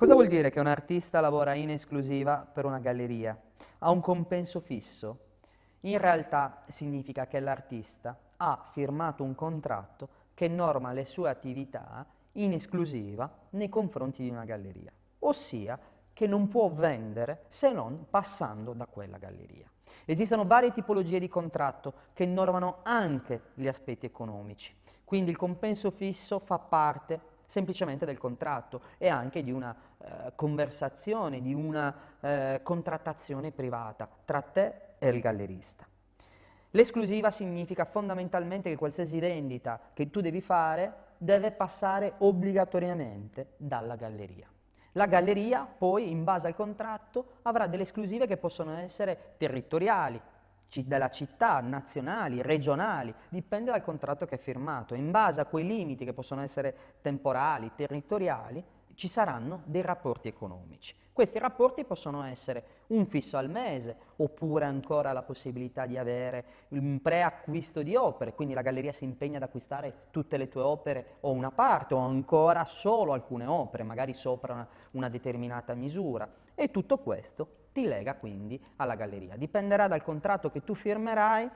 Cosa vuol dire che un artista lavora in esclusiva per una galleria? Ha un compenso fisso? In realtà significa che l'artista ha firmato un contratto che norma le sue attività in esclusiva nei confronti di una galleria, ossia che non può vendere se non passando da quella galleria. Esistono varie tipologie di contratto che normano anche gli aspetti economici, quindi il compenso fisso fa parte semplicemente del contratto e anche di una eh, conversazione, di una eh, contrattazione privata tra te e il gallerista. L'esclusiva significa fondamentalmente che qualsiasi vendita che tu devi fare deve passare obbligatoriamente dalla galleria. La galleria poi, in base al contratto, avrà delle esclusive che possono essere territoriali, della città, nazionali, regionali, dipende dal contratto che è firmato. In base a quei limiti che possono essere temporali, territoriali, ci saranno dei rapporti economici. Questi rapporti possono essere un fisso al mese, oppure ancora la possibilità di avere un preacquisto di opere, quindi la galleria si impegna ad acquistare tutte le tue opere o una parte, o ancora solo alcune opere, magari sopra una, una determinata misura. E tutto questo ti lega quindi alla galleria. Dipenderà dal contratto che tu firmerai,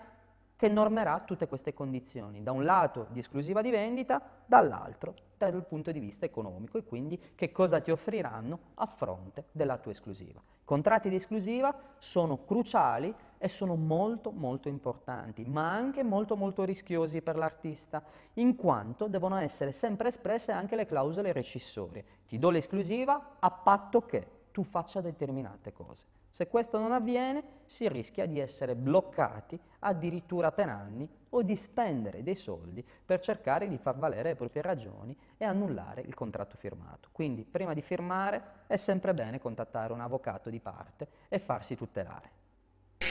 che normerà tutte queste condizioni, da un lato di esclusiva di vendita, dall'altro dal punto di vista economico e quindi che cosa ti offriranno a fronte della tua esclusiva. I Contratti di esclusiva sono cruciali e sono molto molto importanti, ma anche molto molto rischiosi per l'artista, in quanto devono essere sempre espresse anche le clausole recissorie. Ti do l'esclusiva a patto che tu faccia determinate cose. Se questo non avviene si rischia di essere bloccati addirittura per anni o di spendere dei soldi per cercare di far valere le proprie ragioni e annullare il contratto firmato. Quindi prima di firmare è sempre bene contattare un avvocato di parte e farsi tutelare.